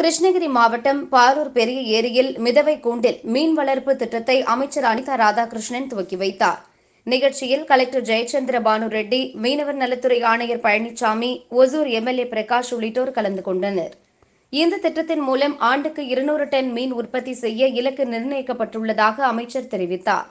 கிருஷ்ணகிரி மாவட்டம் பாரூர் பெரிய ஏரியில் மிதவை கூண்டில் மீன் வளர்ப்பு திட்டத்தை அமைச்சர் அனிதா ராதாகிருஷ்ணன் துவக்கி வைத்தார் நிகழ்ச்சியில் கலெக்டர் ஜெயச்சந்திர பானு ரெட்டி மீனவர் நலத்துறை ஆணையர் பழனிசாமி ஒசூர் எம்எல்ஏ பிரகாஷ் உள்ளிட்டோர் கலந்து கொண்டனர் இந்த திட்டத்தின் மூலம் ஆண்டுக்கு இருநூறு டன் மீன் உற்பத்தி செய்ய இலக்கு நிர்ணயிக்கப்பட்டுள்ளதாக அமைச்சர் தெரிவித்தார்